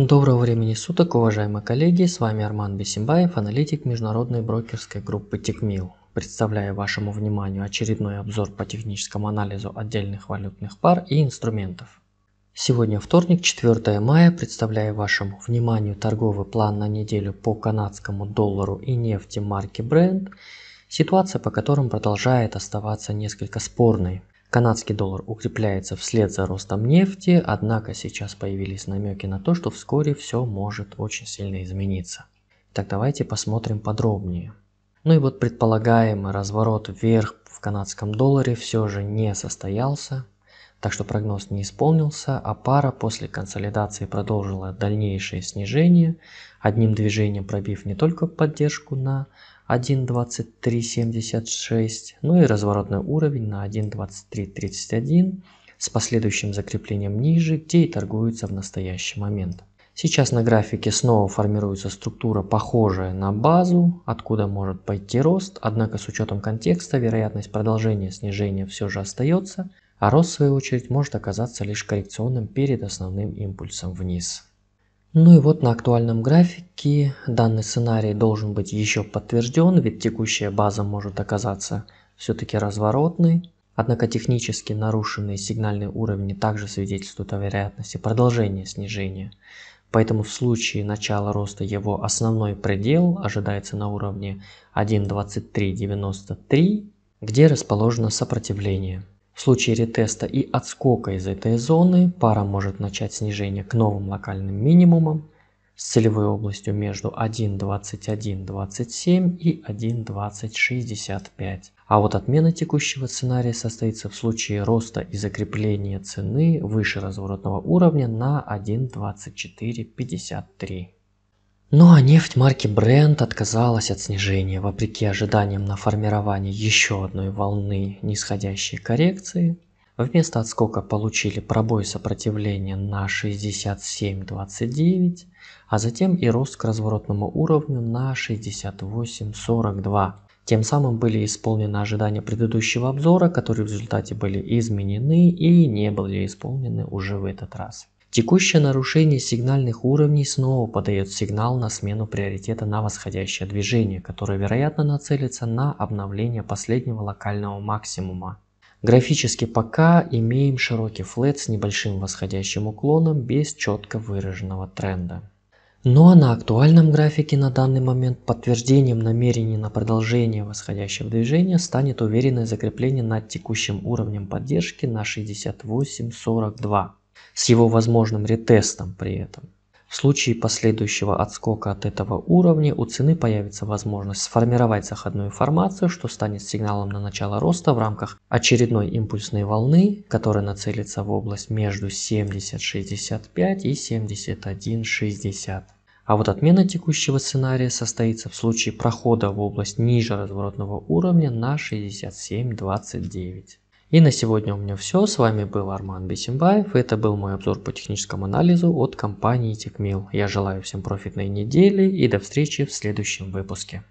Доброго времени суток, уважаемые коллеги, с вами Арман Бесимбаев, аналитик международной брокерской группы Тикмил. Представляю вашему вниманию очередной обзор по техническому анализу отдельных валютных пар и инструментов. Сегодня вторник, 4 мая, представляю вашему вниманию торговый план на неделю по канадскому доллару и нефти марки Brent, ситуация по которым продолжает оставаться несколько спорной. Канадский доллар укрепляется вслед за ростом нефти, однако сейчас появились намеки на то, что вскоре все может очень сильно измениться. Так давайте посмотрим подробнее. Ну и вот предполагаемый разворот вверх в канадском долларе все же не состоялся, так что прогноз не исполнился, а пара после консолидации продолжила дальнейшее снижение, одним движением пробив не только поддержку на 1.2376, ну и разворотный уровень на 1.2331 с последующим закреплением ниже, где и торгуются в настоящий момент. Сейчас на графике снова формируется структура, похожая на базу, откуда может пойти рост, однако с учетом контекста вероятность продолжения снижения все же остается, а рост в свою очередь может оказаться лишь коррекционным перед основным импульсом вниз. Ну и вот на актуальном графике данный сценарий должен быть еще подтвержден, ведь текущая база может оказаться все-таки разворотной. Однако технически нарушенные сигнальные уровни также свидетельствуют о вероятности продолжения снижения. Поэтому в случае начала роста его основной предел ожидается на уровне 1.2393, где расположено сопротивление. В случае ретеста и отскока из этой зоны пара может начать снижение к новым локальным минимумам с целевой областью между 1.21.27 и 1.20.65. А вот отмена текущего сценария состоится в случае роста и закрепления цены выше разворотного уровня на 1.24.53. Ну а нефть марки Brent отказалась от снижения, вопреки ожиданиям на формирование еще одной волны нисходящей коррекции. Вместо отскока получили пробой сопротивления на 67.29, а затем и рост к разворотному уровню на 68.42. Тем самым были исполнены ожидания предыдущего обзора, которые в результате были изменены и не были исполнены уже в этот раз. Текущее нарушение сигнальных уровней снова подает сигнал на смену приоритета на восходящее движение, которое вероятно нацелится на обновление последнего локального максимума. Графически пока имеем широкий флет с небольшим восходящим уклоном без четко выраженного тренда. Ну а на актуальном графике на данный момент подтверждением намерений на продолжение восходящего движения станет уверенное закрепление над текущим уровнем поддержки на 68.42 с его возможным ретестом при этом. В случае последующего отскока от этого уровня у цены появится возможность сформировать заходную формацию, что станет сигналом на начало роста в рамках очередной импульсной волны, которая нацелится в область между 70.65 и 71.60. А вот отмена текущего сценария состоится в случае прохода в область ниже разворотного уровня на 67.29. И на сегодня у меня все. С вами был Арман Бесимбаев. Это был мой обзор по техническому анализу от компании TechMill. Я желаю всем профитной недели и до встречи в следующем выпуске.